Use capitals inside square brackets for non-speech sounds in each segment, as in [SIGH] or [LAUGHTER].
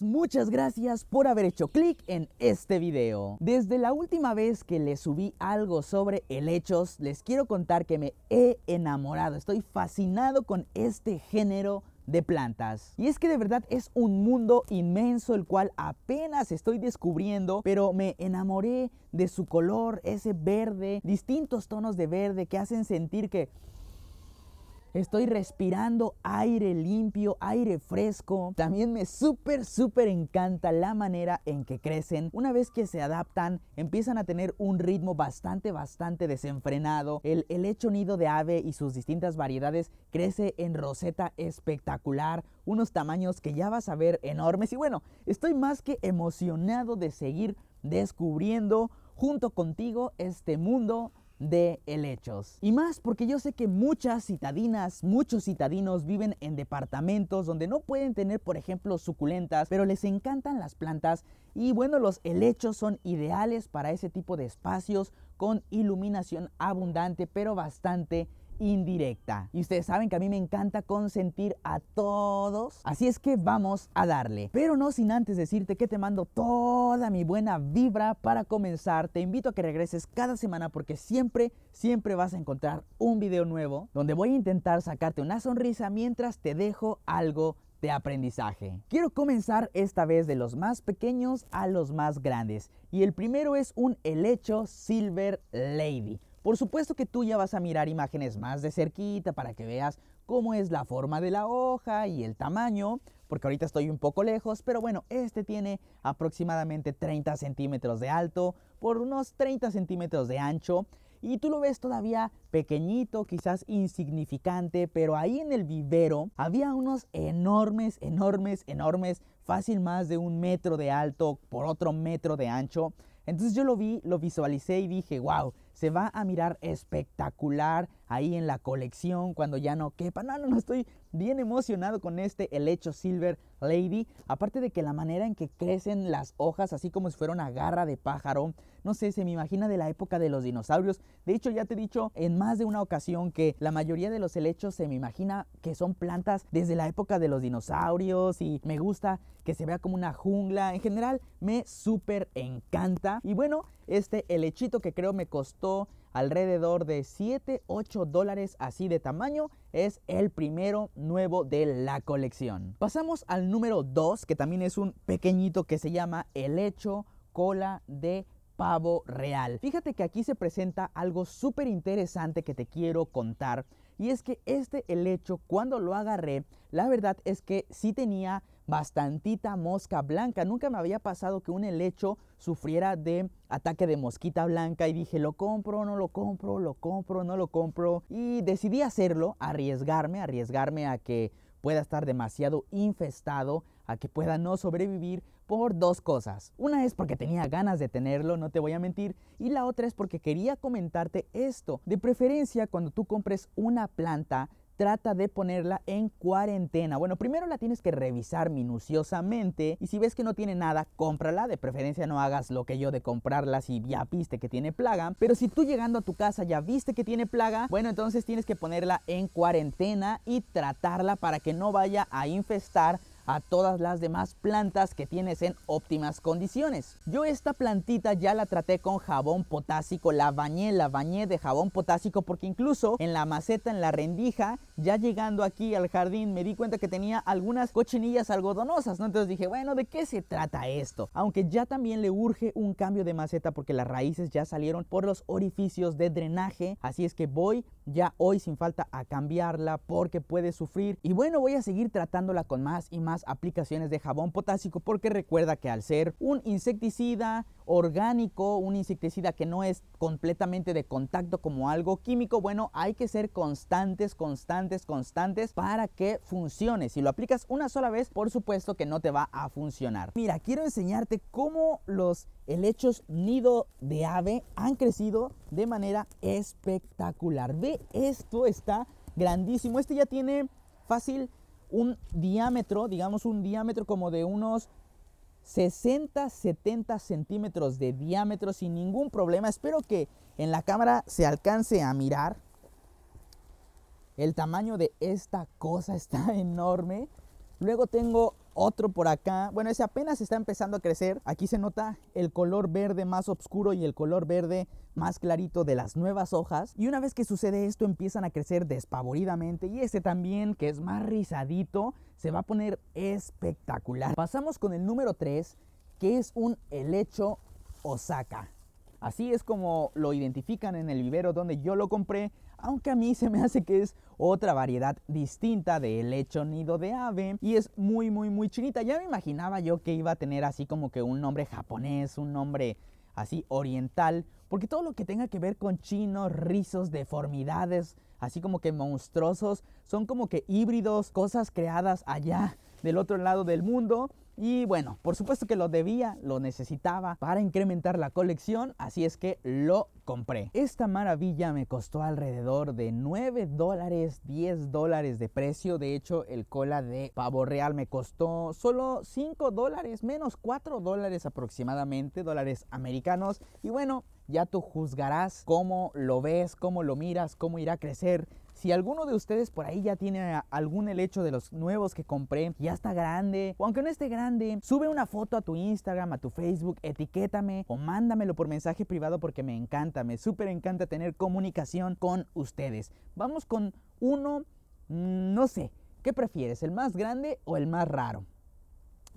muchas, gracias por haber hecho clic en este video. Desde la última vez que les subí algo sobre helechos, les quiero contar que me he enamorado. Estoy fascinado con este género de plantas. Y es que de verdad es un mundo inmenso el cual apenas estoy descubriendo, pero me enamoré de su color, ese verde, distintos tonos de verde que hacen sentir que Estoy respirando aire limpio, aire fresco. También me súper, súper encanta la manera en que crecen. Una vez que se adaptan, empiezan a tener un ritmo bastante, bastante desenfrenado. El, el hecho nido de ave y sus distintas variedades crece en roseta espectacular. Unos tamaños que ya vas a ver enormes. Y bueno, estoy más que emocionado de seguir descubriendo junto contigo este mundo de helechos. Y más porque yo sé que muchas citadinas, muchos citadinos viven en departamentos donde no pueden tener, por ejemplo, suculentas, pero les encantan las plantas y bueno, los helechos son ideales para ese tipo de espacios con iluminación abundante pero bastante indirecta. Y ustedes saben que a mí me encanta consentir a todos. Así es que vamos a darle. Pero no sin antes decirte que te mando toda mi buena vibra para comenzar. Te invito a que regreses cada semana porque siempre, siempre vas a encontrar un video nuevo donde voy a intentar sacarte una sonrisa mientras te dejo algo de aprendizaje. Quiero comenzar esta vez de los más pequeños a los más grandes. Y el primero es un helecho Silver Lady. Por supuesto que tú ya vas a mirar imágenes más de cerquita para que veas cómo es la forma de la hoja y el tamaño, porque ahorita estoy un poco lejos, pero bueno, este tiene aproximadamente 30 centímetros de alto por unos 30 centímetros de ancho. Y tú lo ves todavía pequeñito, quizás insignificante, pero ahí en el vivero había unos enormes, enormes, enormes, fácil más de un metro de alto por otro metro de ancho. Entonces yo lo vi, lo visualicé y dije, wow, se va a mirar espectacular, ahí en la colección cuando ya no quepa. No, no, no, estoy bien emocionado con este helecho Silver Lady. Aparte de que la manera en que crecen las hojas, así como si fuera una garra de pájaro, no sé, se me imagina de la época de los dinosaurios. De hecho, ya te he dicho en más de una ocasión que la mayoría de los helechos se me imagina que son plantas desde la época de los dinosaurios y me gusta que se vea como una jungla. En general, me súper encanta. Y bueno, este helechito que creo me costó alrededor de 7-8 dólares así de tamaño. Es el primero nuevo de la colección. Pasamos al número 2, que también es un pequeñito que se llama el hecho cola de pavo real. Fíjate que aquí se presenta algo súper interesante que te quiero contar y es que este helecho, cuando lo agarré, la verdad es que sí tenía bastantita mosca blanca. Nunca me había pasado que un helecho sufriera de ataque de mosquita blanca y dije, lo compro, no lo compro, lo compro, no lo compro. Y decidí hacerlo, arriesgarme, arriesgarme a que pueda estar demasiado infestado, a que pueda no sobrevivir, por dos cosas. Una es porque tenía ganas de tenerlo, no te voy a mentir, y la otra es porque quería comentarte esto. De preferencia, cuando tú compres una planta, trata de ponerla en cuarentena. Bueno, primero la tienes que revisar minuciosamente y si ves que no tiene nada, cómprala. De preferencia no hagas lo que yo de comprarla si ya viste que tiene plaga. Pero si tú llegando a tu casa ya viste que tiene plaga, bueno, entonces tienes que ponerla en cuarentena y tratarla para que no vaya a infestar a todas las demás plantas que tienes en óptimas condiciones. Yo esta plantita ya la traté con jabón potásico, la bañé, la bañé de jabón potásico porque incluso en la maceta, en la rendija, ya llegando aquí al jardín me di cuenta que tenía algunas cochinillas algodonosas, ¿no? Entonces dije, bueno, ¿de qué se trata esto? Aunque ya también le urge un cambio de maceta porque las raíces ya salieron por los orificios de drenaje, así es que voy ya hoy sin falta a cambiarla porque puede sufrir y bueno, voy a seguir tratándola con más y más aplicaciones de jabón potásico porque recuerda que al ser un insecticida orgánico, un insecticida que no es completamente de contacto como algo químico, bueno, hay que ser constantes, constantes, constantes para que funcione. Si lo aplicas una sola vez, por supuesto que no te va a funcionar. Mira, quiero enseñarte cómo los helechos nido de ave han crecido de manera espectacular. Ve, esto está grandísimo. Este ya tiene fácil un diámetro, digamos un diámetro como de unos 60, 70 centímetros de diámetro sin ningún problema. Espero que en la cámara se alcance a mirar. El tamaño de esta cosa está [LAUGHS] enorme. Luego tengo otro por acá. Bueno, ese apenas está empezando a crecer. Aquí se nota el color verde más oscuro y el color verde más clarito de las nuevas hojas. Y una vez que sucede esto empiezan a crecer despavoridamente y este también que es más rizadito se va a poner espectacular. Pasamos con el número 3 que es un helecho Osaka. Así es como lo identifican en el vivero donde yo lo compré aunque a mí se me hace que es otra variedad distinta del hecho nido de ave y es muy muy muy chinita. Ya me imaginaba yo que iba a tener así como que un nombre japonés, un nombre así oriental, porque todo lo que tenga que ver con chinos, rizos, deformidades, así como que monstruosos, son como que híbridos, cosas creadas allá del otro lado del mundo y bueno, por supuesto que lo debía, lo necesitaba para incrementar la colección, así es que lo compré. Esta maravilla me costó alrededor de 9 dólares, 10 dólares de precio. De hecho, el cola de pavo real me costó solo 5 dólares, menos 4 dólares aproximadamente, dólares americanos. Y bueno, ya tú juzgarás cómo lo ves, cómo lo miras, cómo irá a crecer si alguno de ustedes por ahí ya tiene algún helecho de los nuevos que compré, ya está grande, o aunque no esté grande, sube una foto a tu Instagram, a tu Facebook, etiquétame o mándamelo por mensaje privado porque me encanta, me súper encanta tener comunicación con ustedes. Vamos con uno, mm, no sé, ¿qué prefieres, el más grande o el más raro?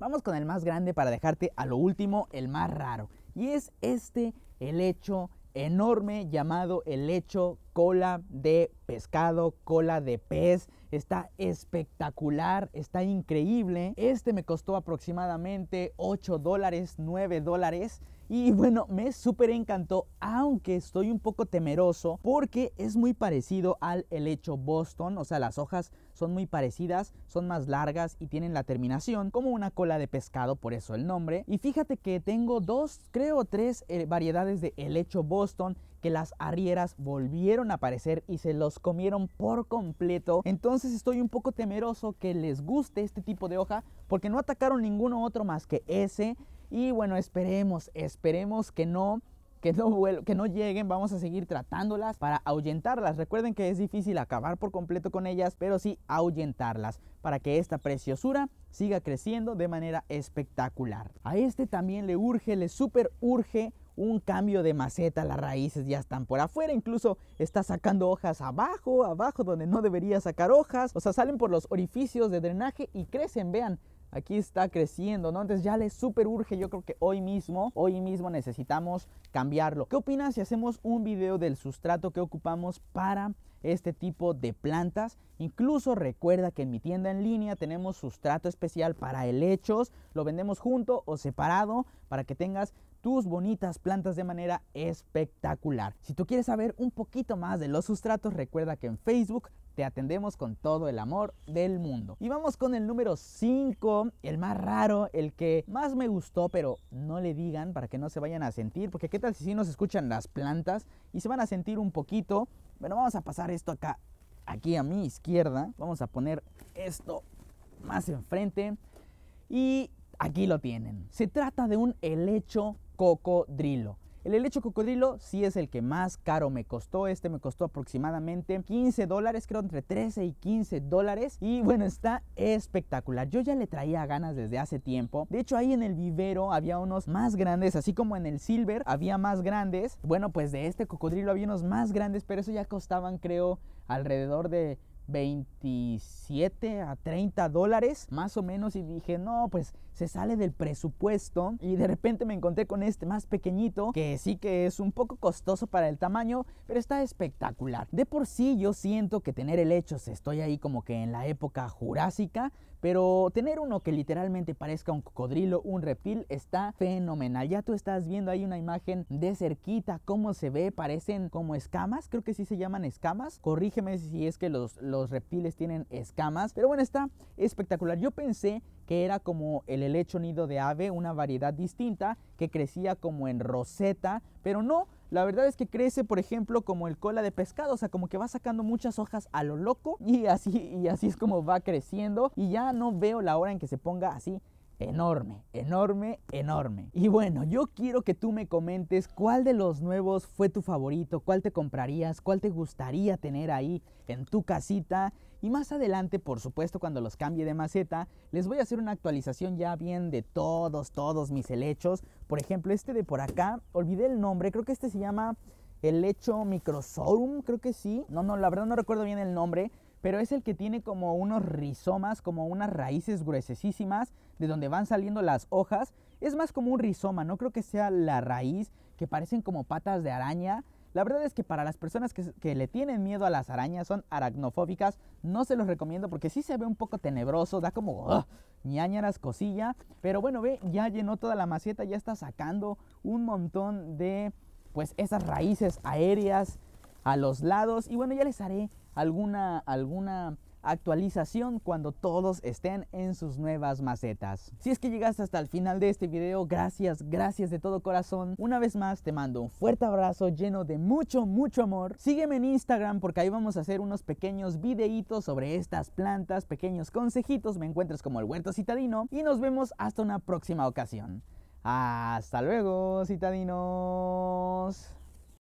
Vamos con el más grande para dejarte a lo último el más raro. Y es este helecho enorme llamado helecho cola de pescado, cola de pez. Está espectacular, está increíble. Este me costó aproximadamente 8 dólares, 9 dólares. Y bueno, me súper encantó, aunque estoy un poco temeroso porque es muy parecido al helecho Boston, o sea, las hojas son muy parecidas, son más largas y tienen la terminación como una cola de pescado, por eso el nombre. Y fíjate que tengo dos, creo tres eh, variedades de helecho Boston que las arrieras volvieron a aparecer y se los comieron por completo. Entonces estoy un poco temeroso que les guste este tipo de hoja porque no atacaron ninguno otro más que ese. Y bueno, esperemos, esperemos que no que no, que no lleguen, vamos a seguir tratándolas para ahuyentarlas. Recuerden que es difícil acabar por completo con ellas, pero sí ahuyentarlas para que esta preciosura siga creciendo de manera espectacular. A este también le urge, le super urge un cambio de maceta, las raíces ya están por afuera, incluso está sacando hojas abajo, abajo donde no debería sacar hojas, o sea, salen por los orificios de drenaje y crecen, vean, aquí está creciendo, ¿no? Entonces ya les súper urge, yo creo que hoy mismo, hoy mismo necesitamos cambiarlo. ¿Qué opinas si hacemos un video del sustrato que ocupamos para este tipo de plantas? Incluso recuerda que en mi tienda en línea tenemos sustrato especial para helechos, lo vendemos junto o separado para que tengas tus bonitas plantas de manera espectacular. Si tú quieres saber un poquito más de los sustratos, recuerda que en Facebook te atendemos con todo el amor del mundo. Y vamos con el número 5, el más raro, el que más me gustó, pero no le digan para que no se vayan a sentir, porque qué tal si nos escuchan las plantas y se van a sentir un poquito. Bueno, vamos a pasar esto acá, aquí a mi izquierda, vamos a poner esto más enfrente y aquí lo tienen. Se trata de un helecho cocodrilo. El helecho cocodrilo sí es el que más caro me costó. Este me costó aproximadamente 15 dólares, creo entre 13 y 15 dólares. Y bueno, está espectacular. Yo ya le traía ganas desde hace tiempo. De hecho, ahí en el vivero había unos más grandes, así como en el silver había más grandes. Bueno, pues de este cocodrilo había unos más grandes, pero eso ya costaban, creo, alrededor de 27 a 30 dólares más o menos y dije no pues se sale del presupuesto y de repente me encontré con este más pequeñito que sí que es un poco costoso para el tamaño pero está espectacular de por sí yo siento que tener el hecho estoy ahí como que en la época jurásica pero tener uno que literalmente parezca un cocodrilo, un reptil, está fenomenal. Ya tú estás viendo ahí una imagen de cerquita, cómo se ve, parecen como escamas, creo que sí se llaman escamas. Corrígeme si es que los, los reptiles tienen escamas. Pero bueno, está espectacular. Yo pensé que era como el helecho nido de ave, una variedad distinta que crecía como en roseta, pero no, la verdad es que crece, por ejemplo, como el cola de pescado, o sea, como que va sacando muchas hojas a lo loco y así, y así es como va creciendo y ya no veo la hora en que se ponga así enorme, enorme, enorme. Y bueno, yo quiero que tú me comentes cuál de los nuevos fue tu favorito, cuál te comprarías, cuál te gustaría tener ahí en tu casita. Y más adelante, por supuesto, cuando los cambie de maceta, les voy a hacer una actualización ya bien de todos, todos mis helechos. Por ejemplo, este de por acá, olvidé el nombre, creo que este se llama helecho microsorum creo que sí. No, no, la verdad no recuerdo bien el nombre pero es el que tiene como unos rizomas, como unas raíces gruesísimas de donde van saliendo las hojas. Es más como un rizoma, no creo que sea la raíz, que parecen como patas de araña. La verdad es que para las personas que, le tienen miedo a las arañas, son aracnofóbicas, no se los recomiendo porque sí se ve un poco tenebroso, da como ¡ah! ñañaras cosilla. Pero bueno, ve, ya llenó toda la maceta, ya está sacando un montón de pues esas raíces aéreas a los lados. Y bueno, ya les haré alguna, alguna actualización cuando todos estén en sus nuevas macetas. Si es que llegaste hasta el final de este video, gracias, gracias de todo corazón. Una vez más te mando un fuerte abrazo lleno de mucho, mucho amor. Sígueme en Instagram porque ahí vamos a hacer unos pequeños videitos sobre estas plantas, pequeños consejitos, me encuentras como el huerto citadino y nos vemos hasta una próxima ocasión. Hasta luego, citadinos.